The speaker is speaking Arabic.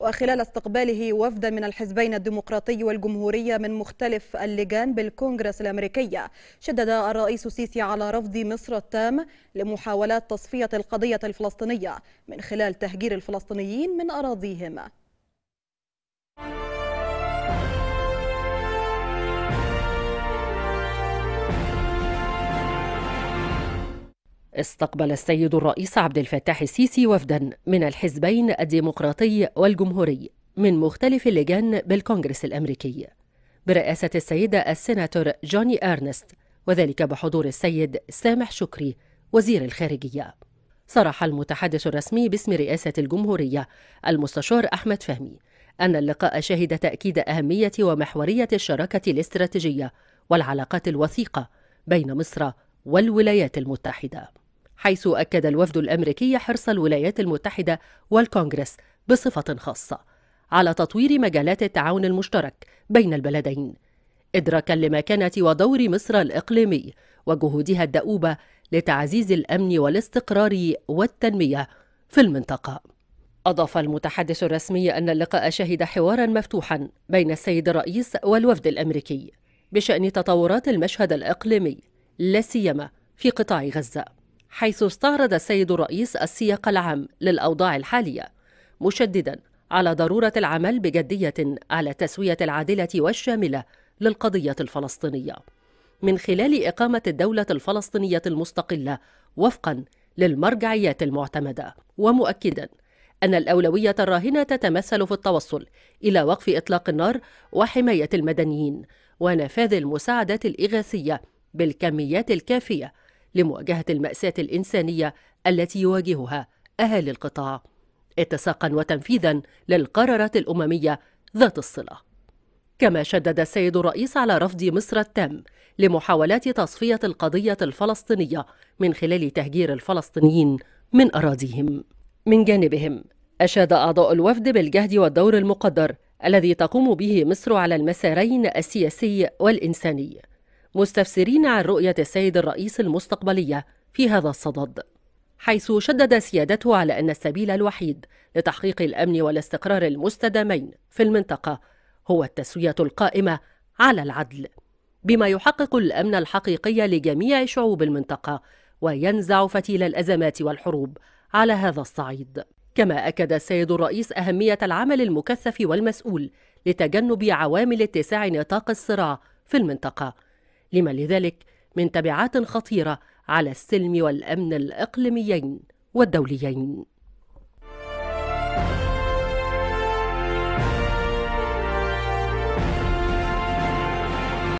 وخلال استقباله وفدا من الحزبين الديمقراطي والجمهورية من مختلف اللجان بالكونغرس الأمريكية شدد الرئيس السيسي على رفض مصر التام لمحاولات تصفية القضية الفلسطينية من خلال تهجير الفلسطينيين من أراضيهم استقبل السيد الرئيس عبد الفتاح السيسي وفدا من الحزبين الديمقراطي والجمهوري من مختلف اللجان بالكونغرس الامريكي برئاسه السيده السناتور جوني ارنست وذلك بحضور السيد سامح شكري وزير الخارجيه صرح المتحدث الرسمي باسم رئاسه الجمهوريه المستشار احمد فهمي ان اللقاء شهد تاكيد اهميه ومحوريه الشراكه الاستراتيجيه والعلاقات الوثيقه بين مصر والولايات المتحده حيث أكد الوفد الأمريكي حرص الولايات المتحدة والكونغرس بصفة خاصة على تطوير مجالات التعاون المشترك بين البلدين إدراكا لمكانة ودور مصر الإقليمي وجهودها الدؤوبة لتعزيز الأمن والاستقرار والتنمية في المنطقة أضاف المتحدث الرسمي أن اللقاء شهد حوارا مفتوحا بين السيد الرئيس والوفد الأمريكي بشأن تطورات المشهد الإقليمي لا سيما في قطاع غزة حيث استعرض السيد الرئيس السياق العام للأوضاع الحالية مشددا على ضرورة العمل بجدية على التسوية العادلة والشاملة للقضية الفلسطينية من خلال إقامة الدولة الفلسطينية المستقلة وفقا للمرجعيات المعتمدة ومؤكدا أن الأولوية الراهنة تتمثل في التوصل إلى وقف إطلاق النار وحماية المدنيين ونفاذ المساعدات الإغاثية بالكميات الكافية لمواجهة المأساة الإنسانية التي يواجهها أهالي القطاع اتساقا وتنفيذا للقرارات الأممية ذات الصلة كما شدد السيد الرئيس على رفض مصر التام لمحاولات تصفية القضية الفلسطينية من خلال تهجير الفلسطينيين من أراضيهم من جانبهم أشاد أعضاء الوفد بالجهد والدور المقدر الذي تقوم به مصر على المسارين السياسي والإنساني مستفسرين عن رؤية السيد الرئيس المستقبلية في هذا الصدد حيث شدد سيادته على أن السبيل الوحيد لتحقيق الأمن والاستقرار المستدامين في المنطقة هو التسوية القائمة على العدل بما يحقق الأمن الحقيقي لجميع شعوب المنطقة وينزع فتيل الأزمات والحروب على هذا الصعيد كما أكد السيد الرئيس أهمية العمل المكثف والمسؤول لتجنب عوامل اتساع نطاق الصراع في المنطقة لما لذلك من تبعات خطيرة على السلم والأمن الإقليميين والدوليين